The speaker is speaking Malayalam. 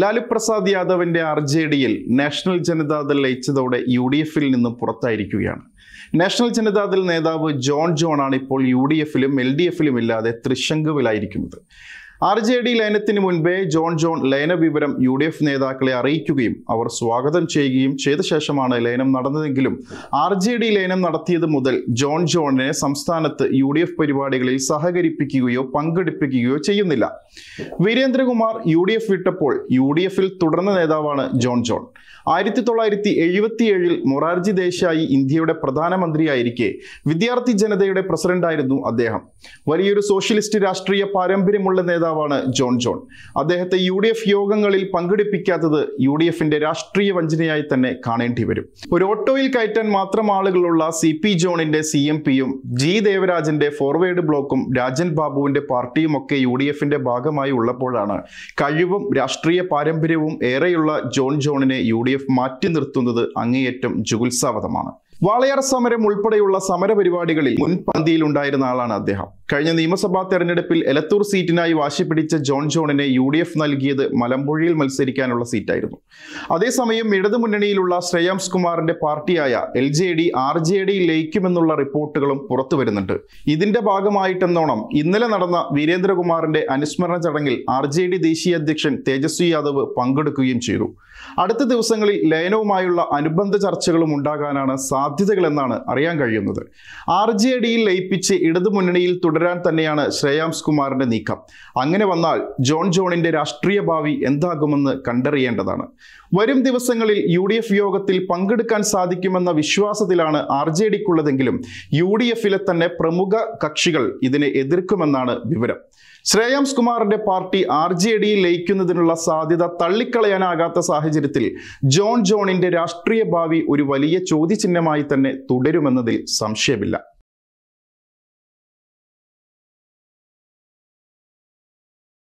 ലാലു പ്രസാദ് യാദവിന്റെ ആർ ജെ ഡിയിൽ നാഷണൽ ജനതാദൾ ലയിച്ചതോടെ യു ഡി എഫിൽ നിന്ന് പുറത്തായിരിക്കുകയാണ് നാഷണൽ ജനതാദൾ നേതാവ് ജോൺ ജോൺ ആണ് ഇപ്പോൾ യു ഡി എഫിലും എൽ ഡി എഫിലും ഇല്ലാതെ തൃശങ്കുവിലായിരിക്കുന്നത് ആർ ജെ ഡി ലയനത്തിന് മുൻപേ ജോൺ ജോൺ ലയന വിവരം യു ഡി എഫ് നേതാക്കളെ അറിയിക്കുകയും അവർ സ്വാഗതം ചെയ്യുകയും ചെയ്ത ശേഷമാണ് ലയനം നടന്നതെങ്കിലും ആർ ജെ ഡി ലയനം നടത്തിയത് മുതൽ ജോൺ ജോണിനെ സംസ്ഥാനത്ത് യു ഡി എഫ് പരിപാടികളിൽ സഹകരിപ്പിക്കുകയോ പങ്കെടുപ്പിക്കുകയോ ചെയ്യുന്നില്ല വീരേന്ദ്രകുമാർ യു ഡി എഫ് വിട്ടപ്പോൾ യു ഡി എഫിൽ തുടർന്ന നേതാവാണ് ജോൺ ജോൺ ആയിരത്തി തൊള്ളായിരത്തി എഴുപത്തിയേഴിൽ മൊറാർജി ദേശായി ഇന്ത്യയുടെ പ്രധാനമന്ത്രിയായിരിക്കെ വിദ്യാർത്ഥി ജനതയുടെ പ്രസിഡന്റായിരുന്നു അദ്ദേഹം വലിയൊരു സോഷ്യലിസ്റ്റ് രാഷ്ട്രീയ പാരമ്പര്യമുള്ള നേതാവ് നേതാവാണ് ജോൺ ജോൺ അദ്ദേഹത്തെ യു ഡി എഫ് യോഗങ്ങളിൽ പങ്കെടുപ്പിക്കാത്തത് യു ഡി എഫിന്റെ രാഷ്ട്രീയ വഞ്ചനയായി തന്നെ കാണേണ്ടി വരും ഒരു ഓട്ടോയിൽ കയറ്റാൻ മാത്രം ആളുകളുള്ള സി പി ജോണിന്റെ സി എം പിയും ജി ദേവരാജന്റെ ഫോർവേഡ് ബ്ലോക്കും രാജൻ ബാബുവിന്റെ പാർട്ടിയും ഒക്കെ യു ഡി എഫിന്റെ ഭാഗമായി ഉള്ളപ്പോഴാണ് കഴിവും രാഷ്ട്രീയ പാരമ്പര്യവും ഏറെയുള്ള ജോൺ ജോണിനെ യു ഡി എഫ് മാറ്റി നിർത്തുന്നത് അങ്ങേയറ്റം ജുഗുത്സാവതമാണ് വാളയാർ സമരം ഉൾപ്പെടെയുള്ള സമരപരിപാടികളിൽ മുൻപന്തിയിൽ ഉണ്ടായിരുന്ന ആളാണ് അദ്ദേഹം കഴിഞ്ഞ നിയമസഭാ തെരഞ്ഞെടുപ്പിൽ എലത്തൂർ സീറ്റിനായി വാശി പിടിച്ച ജോൺ ജോണിനെ യു ഡി എഫ് നൽകിയത് മലമ്പുഴയിൽ മത്സരിക്കാനുള്ള സീറ്റായിരുന്നു അതേസമയം ഇടതുമുന്നണിയിലുള്ള ശ്രേയാംസ് കുമാറിന്റെ പാർട്ടിയായ L J D R J D ലയിക്കുമെന്നുള്ള റിപ്പോർട്ടുകളും പുറത്തു വരുന്നുണ്ട് ഇതിന്റെ ഭാഗമായിട്ടെന്നോണം ഇന്നലെ നടന്ന വീരേന്ദ്രകുമാറിന്റെ അനുസ്മരണ ചടങ്ങിൽ ആർ ജെ ഡി ദേശീയ അധ്യക്ഷൻ തേജസ്വി യാദവ് പങ്കെടുക്കുകയും ചെയ്തു അടുത്ത ദിവസങ്ങളിൽ ലയനവുമായുള്ള അനുബന്ധ ചർച്ചകളും ഉണ്ടാകാനാണ് സാധ്യതകളെന്നാണ് അറിയാൻ കഴിയുന്നത് ആർ ജെ ഡിയിൽ ലയിപ്പിച്ച് ഇടതുമുന്നണിയിൽ തുടരുന്ന തുടരാൻ തന്നെയാണ് ശ്രേയാംസ് കുമാറിന്റെ നീക്കം അങ്ങനെ വന്നാൽ ജോൺ ജോണിന്റെ രാഷ്ട്രീയ ഭാവി എന്താകുമെന്ന് കണ്ടറിയേണ്ടതാണ് വരും ദിവസങ്ങളിൽ യു ഡി എഫ് യോഗത്തിൽ പങ്കെടുക്കാൻ സാധിക്കുമെന്ന വിശ്വാസത്തിലാണ് ആർ ജെ ഡിക്കുള്ളതെങ്കിലും യു ഡി എഫിലെ തന്നെ പ്രമുഖ കക്ഷികൾ ഇതിനെ എതിർക്കുമെന്നാണ് വിവരം ശ്രേയാംസ് കുമാറിന്റെ പാർട്ടി ആർ ജെ ഡിയിൽ ലയിക്കുന്നതിനുള്ള സാധ്യത തള്ളിക്കളയാനാകാത്ത സാഹചര്യത്തിൽ ജോൺ ജോണിന്റെ രാഷ്ട്രീയ ഭാവി ഒരു വലിയ ചോദ്യചിഹ്നമായി തന്നെ തുടരുമെന്നതിൽ സംശയമില്ല